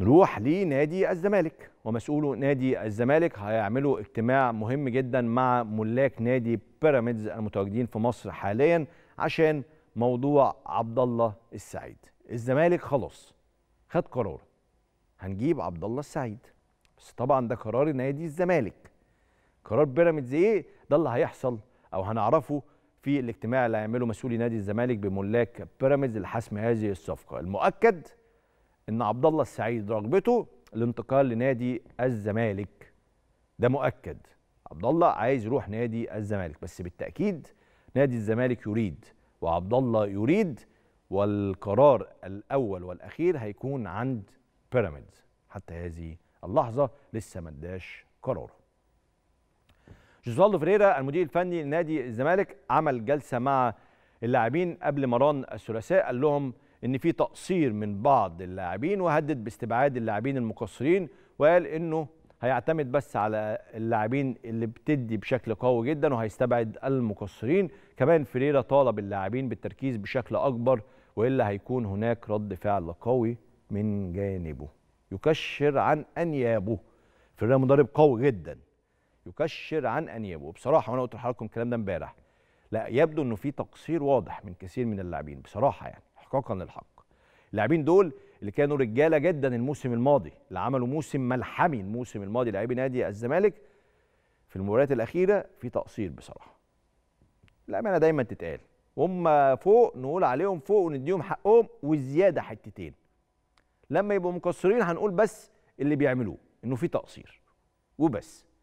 نروح لنادي الزمالك ومسؤولو نادي الزمالك هيعملوا اجتماع مهم جدا مع ملاك نادي بيراميدز المتواجدين في مصر حاليا عشان موضوع عبد الله السعيد الزمالك خلاص خد قرار هنجيب عبد الله السعيد بس طبعا ده قرار نادي الزمالك قرار بيراميدز ايه ده اللي هيحصل او هنعرفه في الاجتماع اللي هيعمله مسؤولي نادي الزمالك بملاك بيراميدز لحسم هذه الصفقه المؤكد ان عبد الله السعيد رغبته الانتقال لنادي الزمالك ده مؤكد عبد الله عايز يروح نادي الزمالك بس بالتاكيد نادي الزمالك يريد وعبد الله يريد والقرار الاول والاخير هيكون عند بيراميدز حتى هذه اللحظه لسه ما اداش قراره جوزالدو فريرا المدير الفني لنادي الزمالك عمل جلسه مع اللاعبين قبل مران الثلاثاء قال لهم ان في تقصير من بعض اللاعبين وهدد باستبعاد اللاعبين المقصرين وقال انه هيعتمد بس على اللاعبين اللي بتدي بشكل قوي جدا وهيستبعد المقصرين كمان فريرا طالب اللاعبين بالتركيز بشكل اكبر والا هيكون هناك رد فعل قوي من جانبه يكشر عن انيابه فريرا مدرب قوي جدا يكشر عن انيابه بصراحه وانا قلت لحضراتكم الكلام ده امبارح لا يبدو انه في تقصير واضح من كثير من اللاعبين بصراحه يعني احقاقا للحق اللاعبين دول اللي كانوا رجاله جدا الموسم الماضي اللي عملوا موسم ملحمي الموسم الماضي لاعبي نادي الزمالك في المباريات الاخيره في تقصير بصراحه الامانه دايما تتقال هم فوق نقول عليهم فوق ونديهم حقهم وزيادة حتتين لما يبقوا مقصرين هنقول بس اللي بيعملوه انه في تقصير وبس